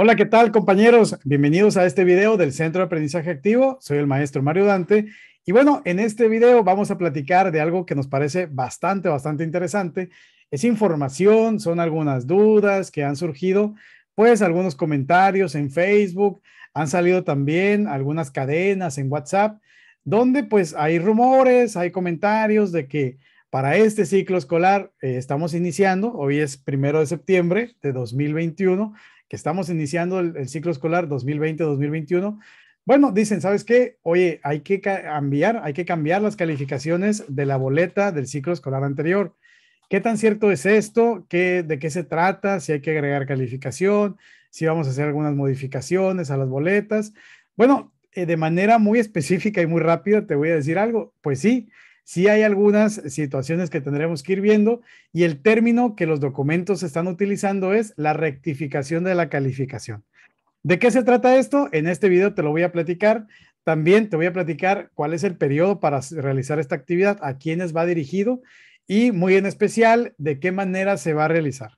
Hola, ¿qué tal compañeros? Bienvenidos a este video del Centro de Aprendizaje Activo. Soy el maestro Mario Dante y bueno, en este video vamos a platicar de algo que nos parece bastante, bastante interesante. Es información, son algunas dudas que han surgido, pues algunos comentarios en Facebook, han salido también algunas cadenas en WhatsApp, donde pues hay rumores, hay comentarios de que para este ciclo escolar eh, estamos iniciando, hoy es primero de septiembre de 2021 que estamos iniciando el, ciclo escolar 2020-2021, bueno, dicen, ¿sabes qué? Oye, hay que cambiar, hay que cambiar las calificaciones de la boleta del ciclo escolar anterior. ¿Qué tan cierto es esto? ¿Qué, ¿De qué se trata? Si hay que agregar calificación, si vamos a hacer algunas modificaciones a las boletas. Bueno, eh, de manera muy específica y muy rápida te voy a decir algo. Pues sí, sí hay algunas situaciones que tendremos que ir viendo y el término que los documentos están utilizando es la rectificación de la calificación. ¿De qué se trata esto? En este video te lo voy a platicar. También te voy a platicar cuál es el periodo para realizar esta actividad, a quiénes va dirigido y muy en especial de qué manera se va a realizar.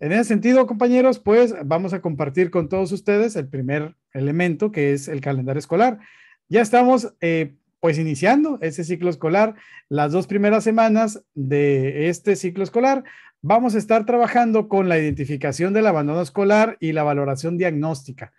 En ese sentido, compañeros, pues vamos a compartir con todos ustedes el primer elemento que es el calendario escolar. Ya estamos eh, pues iniciando ese ciclo escolar, las dos primeras semanas de este ciclo escolar, vamos a estar trabajando con la identificación del abandono escolar y la valoración diagnóstica.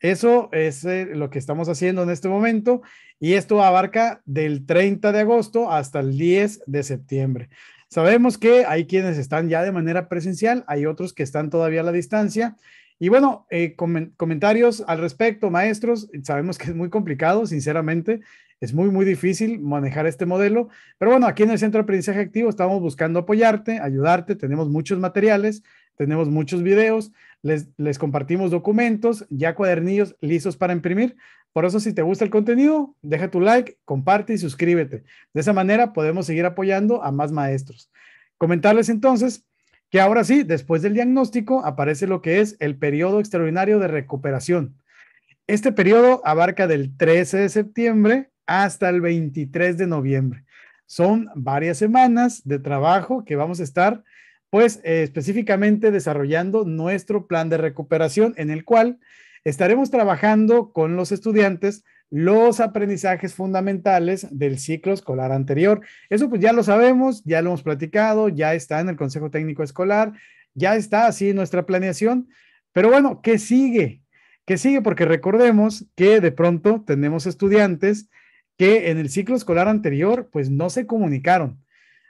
Eso es eh, lo que estamos haciendo en este momento y esto abarca del 30 de agosto hasta el 10 de septiembre. Sabemos que hay quienes están ya de manera presencial, hay otros que están todavía a la distancia y bueno, eh, comentarios al respecto, maestros. Sabemos que es muy complicado, sinceramente es muy, muy difícil manejar este modelo. Pero bueno, aquí en el Centro de Aprendizaje Activo estamos buscando apoyarte, ayudarte. Tenemos muchos materiales, tenemos muchos videos, les, les compartimos documentos, ya cuadernillos lisos para imprimir. Por eso, si te gusta el contenido, deja tu like, comparte y suscríbete. De esa manera podemos seguir apoyando a más maestros. Comentarles entonces que ahora sí, después del diagnóstico, aparece lo que es el periodo extraordinario de recuperación. Este periodo abarca del 13 de septiembre hasta el 23 de noviembre. Son varias semanas de trabajo que vamos a estar, pues, eh, específicamente desarrollando nuestro plan de recuperación en el cual estaremos trabajando con los estudiantes los aprendizajes fundamentales del ciclo escolar anterior. Eso pues ya lo sabemos, ya lo hemos platicado, ya está en el Consejo Técnico Escolar, ya está así nuestra planeación, pero bueno, ¿qué sigue? ¿Qué sigue? Porque recordemos que de pronto tenemos estudiantes que en el ciclo escolar anterior pues no se comunicaron.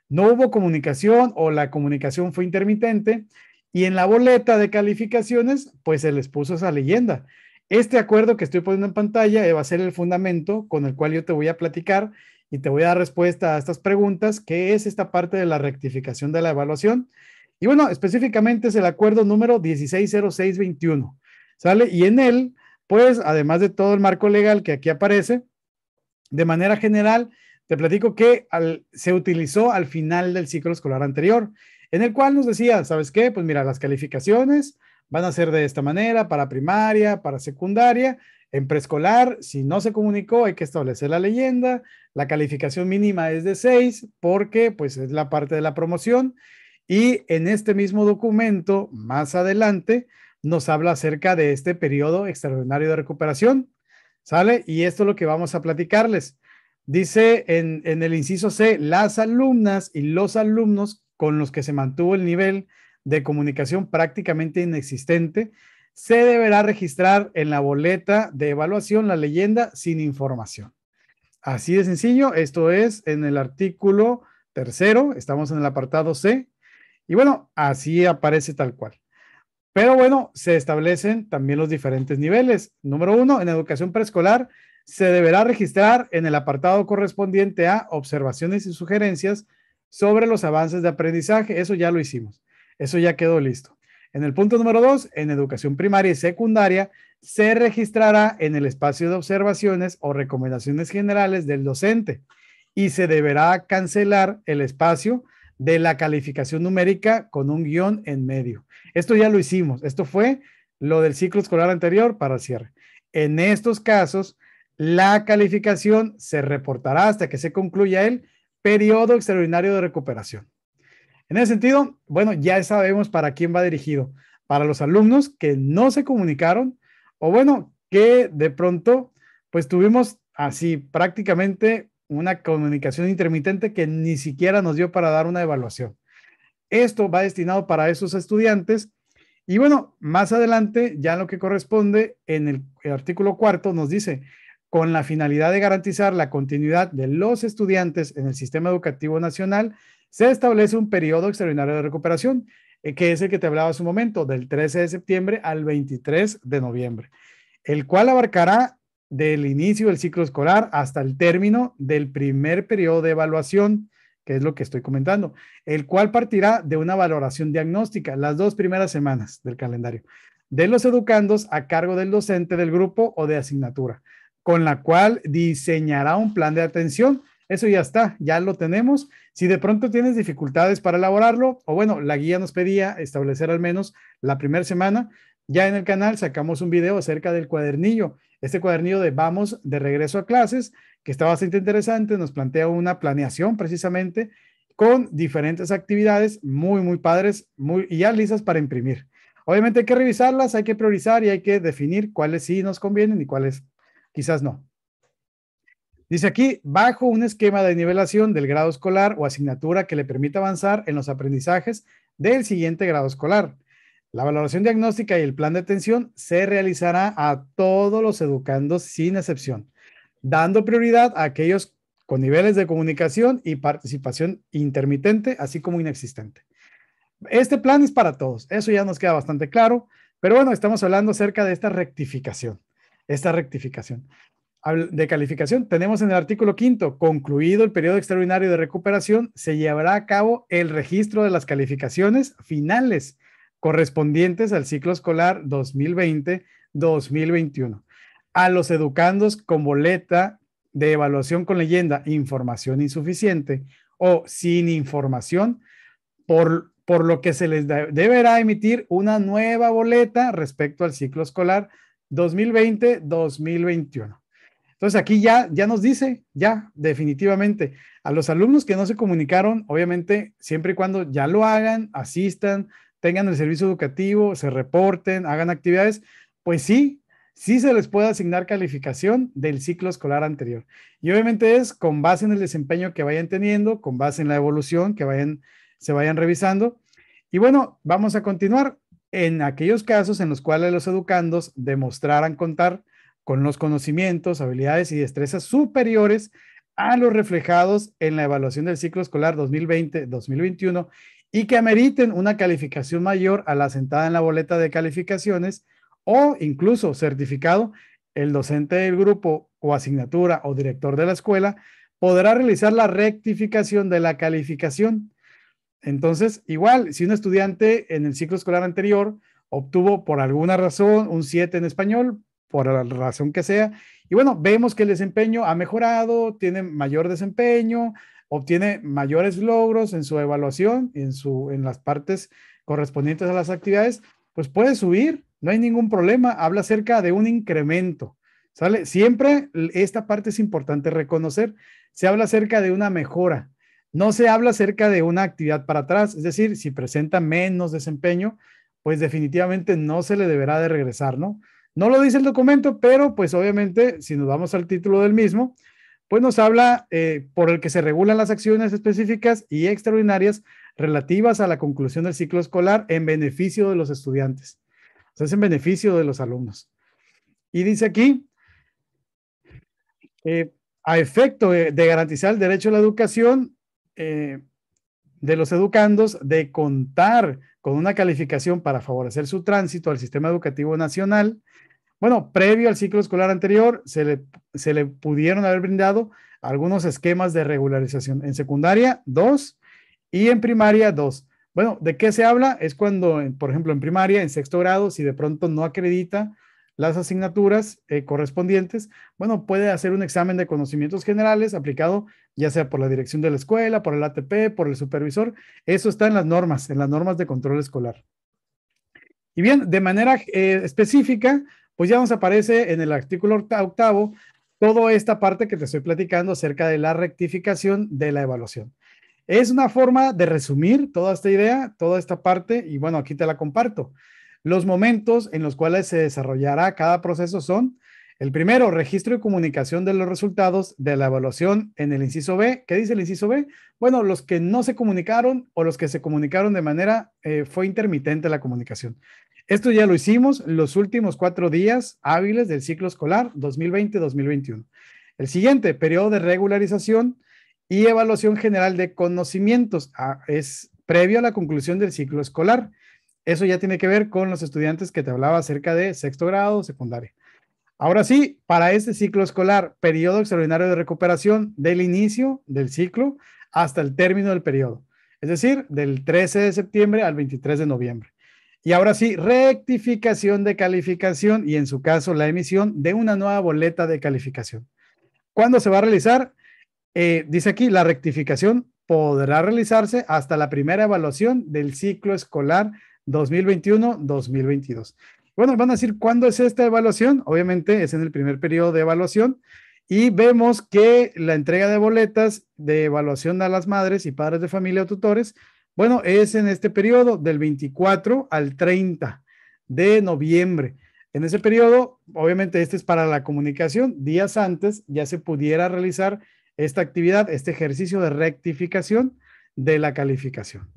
No hubo comunicación o la comunicación fue intermitente y en la boleta de calificaciones pues se les puso esa leyenda. Este acuerdo que estoy poniendo en pantalla eh, va a ser el fundamento con el cual yo te voy a platicar y te voy a dar respuesta a estas preguntas, que es esta parte de la rectificación de la evaluación. Y bueno, específicamente es el acuerdo número 160621, ¿sale? Y en él, pues, además de todo el marco legal que aquí aparece, de manera general, te platico que se utilizó al final del ciclo escolar anterior, en el cual nos decía, ¿sabes qué? Pues mira, las calificaciones van a ser de esta manera para primaria, para secundaria. En preescolar, si no se comunicó, hay que establecer la leyenda. La calificación mínima es de 6 porque pues es la parte de la promoción. Y en este mismo documento, más adelante, nos habla acerca de este periodo extraordinario de recuperación, ¿Sale? Y esto es lo que vamos a platicarles. Dice en, en el inciso C, las alumnas y los alumnos con los que se mantuvo el nivel de comunicación prácticamente inexistente, se deberá registrar en la boleta de evaluación la leyenda sin información. Así de sencillo, esto es en el artículo tercero, estamos en el apartado C, y bueno, así aparece tal cual. Pero bueno, se establecen también los diferentes niveles. Número uno, en educación preescolar se deberá registrar en el apartado correspondiente a observaciones y sugerencias sobre los avances de aprendizaje. Eso ya lo hicimos. Eso ya quedó listo. En el punto número dos, en educación primaria y secundaria, se registrará en el espacio de observaciones o recomendaciones generales del docente y se deberá cancelar el espacio de la calificación numérica con un guión en medio. Esto ya lo hicimos. Esto fue lo del ciclo escolar anterior para cierre. En estos casos, la calificación se reportará hasta que se concluya el periodo extraordinario de recuperación. En ese sentido, bueno, ya sabemos para quién va dirigido. Para los alumnos que no se comunicaron o bueno, que de pronto, pues tuvimos así prácticamente una comunicación intermitente que ni siquiera nos dio para dar una evaluación. Esto va destinado para esos estudiantes. Y bueno, más adelante, ya lo que corresponde en el, artículo cuarto nos dice, con la finalidad de garantizar la continuidad de los estudiantes en el sistema educativo nacional, se establece un periodo extraordinario de recuperación, eh, que es el que te hablaba hace un momento, del 13 de septiembre al 23 de noviembre, el cual abarcará del inicio del ciclo escolar hasta el término del primer periodo de evaluación, que es lo que estoy comentando, el cual partirá de una valoración diagnóstica las dos primeras semanas del calendario de los educandos a cargo del docente del grupo o de asignatura, con la cual diseñará un plan de atención. Eso ya está, ya lo tenemos. Si de pronto tienes dificultades para elaborarlo, o bueno, la guía nos pedía establecer al menos la primera semana, ya en el canal sacamos un video acerca del cuadernillo, este cuadernillo de vamos de regreso a clases, que está bastante interesante, nos plantea una planeación precisamente con diferentes actividades muy, muy padres y ya listas para imprimir. Obviamente hay que revisarlas, hay que priorizar y hay que definir cuáles sí nos convienen y cuáles quizás no. Dice aquí, bajo un esquema de nivelación del grado escolar o asignatura que le permita avanzar en los aprendizajes del siguiente grado escolar. La valoración diagnóstica y el plan de atención se realizará a todos los educandos sin excepción, dando prioridad a aquellos con niveles de comunicación y participación intermitente, así como inexistente. Este plan es para todos, eso ya nos queda bastante claro, pero bueno, estamos hablando acerca de esta rectificación, esta rectificación. De calificación, tenemos en el artículo quinto, concluido el periodo extraordinario de recuperación, se llevará a cabo el registro de las calificaciones finales correspondientes al ciclo escolar 2020-2021 a los educandos con boleta de evaluación con leyenda información insuficiente o sin información, por, lo que se les deberá emitir una nueva boleta respecto al ciclo escolar 2020-2021. Entonces aquí ya, ya nos dice, ya definitivamente, a los alumnos que no se comunicaron, obviamente, siempre y cuando ya lo hagan, asistan, tengan el servicio educativo, se reporten, hagan actividades, pues sí, sí se les puede asignar calificación del ciclo escolar anterior. Y obviamente es con base en el desempeño que vayan teniendo, con base en la evolución que vayan, se vayan revisando. Y bueno, vamos a continuar en aquellos casos en los cuales los educandos demostraran contar con los conocimientos, habilidades y destrezas superiores a los reflejados en la evaluación del ciclo escolar 2020-2021 y que ameriten una calificación mayor a la sentada en la boleta de calificaciones o incluso certificado, el docente del grupo o asignatura o director de la escuela podrá realizar la rectificación de la calificación. Entonces, igual, si un estudiante en el ciclo escolar anterior obtuvo por alguna razón un 7 en español, por la razón que sea, y bueno, vemos que el desempeño ha mejorado, tiene mayor desempeño, obtiene mayores logros en su evaluación, en, su, en las partes correspondientes a las actividades, pues puede subir, no hay ningún problema. Habla acerca de un incremento. ¿Sale? Siempre esta parte es importante reconocer. Se habla acerca de una mejora. No se habla acerca de una actividad para atrás. Es decir, si presenta menos desempeño, pues definitivamente no se le deberá de regresar, ¿no? No lo dice el documento, pero pues obviamente si nos vamos al título del mismo, pues nos habla eh, por el que se regulan las acciones específicas y extraordinarias relativas a la conclusión del ciclo escolar en beneficio de los estudiantes. O sea, en beneficio de los alumnos. Y dice aquí, eh, a efecto de, garantizar el derecho a la educación eh, de los educandos, de contar con una calificación para favorecer su tránsito al sistema educativo nacional, bueno, previo al ciclo escolar anterior, se le, se le pudieron haber brindado algunos esquemas de regularización. En secundaria, dos, y en primaria, dos. Bueno, ¿de qué se habla? Es cuando, por ejemplo, en primaria, en sexto grado, si de pronto no acredita las asignaturas eh, correspondientes, bueno, puede hacer un examen de conocimientos generales aplicado ya sea por la dirección de la escuela, por el ATP, por el supervisor. Eso está en las normas, en las normas de control escolar. Y bien, de manera eh, específica, pues ya nos aparece en el artículo octavo toda esta parte que te estoy platicando acerca de la rectificación de la evaluación. Es una forma de resumir toda esta idea, toda esta parte, y bueno, aquí te la comparto. Los momentos en los cuales se desarrollará cada proceso son el primero, registro y comunicación de los resultados de la evaluación en el inciso B. ¿Qué dice el inciso B? Bueno, los que no se comunicaron o los que se comunicaron de manera eh, fue intermitente la comunicación. Esto ya lo hicimos los últimos cuatro días hábiles del ciclo escolar 2020-2021. El siguiente, periodo de regularización y evaluación general de conocimientos, ah, es previo a la conclusión del ciclo escolar. Eso ya tiene que ver con los estudiantes que te hablaba acerca de sexto grado, secundaria. Ahora sí, para este ciclo escolar, periodo extraordinario de recuperación del inicio del ciclo hasta el término del periodo, es decir, del 13 de septiembre al 23 de noviembre. Y ahora sí, rectificación de calificación y en su caso la emisión de una nueva boleta de calificación. ¿Cuándo se va a realizar? Eh, dice aquí, la rectificación podrá realizarse hasta la primera evaluación del ciclo escolar 2021-2022. Bueno, van a decir, ¿cuándo es esta evaluación? Obviamente es en el primer periodo de evaluación y vemos que la entrega de boletas de evaluación a las madres y padres de familia o tutores bueno, es en este periodo del 24 al 30 de noviembre. En ese periodo, obviamente este es para la comunicación, días antes ya se pudiera realizar esta actividad, este ejercicio de rectificación de la calificación.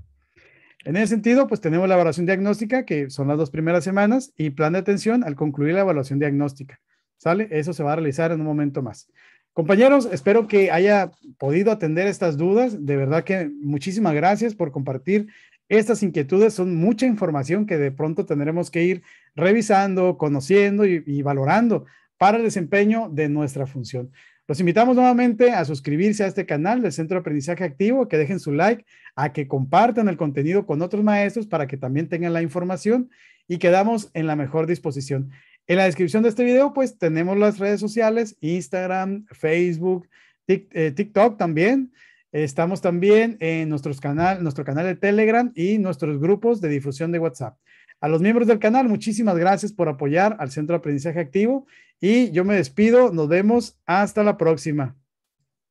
En ese sentido, pues tenemos la evaluación diagnóstica, que son las dos primeras semanas, y plan de atención al concluir la evaluación diagnóstica. ¿Sale? Eso se va a realizar en un momento más. Compañeros, espero que haya podido atender estas dudas. De verdad que muchísimas gracias por compartir estas inquietudes. Son mucha información que de pronto tendremos que ir revisando, conociendo y, valorando para el desempeño de nuestra función. Los invitamos nuevamente a suscribirse a este canal del Centro de Aprendizaje Activo, que dejen su like, a que compartan el contenido con otros maestros para que también tengan la información y quedamos en la mejor disposición. En la descripción de este video, pues tenemos las redes sociales, Instagram, Facebook, eh, TikTok también. Estamos también en nuestros canal, nuestro canal de Telegram y nuestros grupos de difusión de WhatsApp. A los miembros del canal, muchísimas gracias por apoyar al Centro de Aprendizaje Activo y yo me despido. Nos vemos hasta la próxima.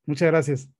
Muchas gracias.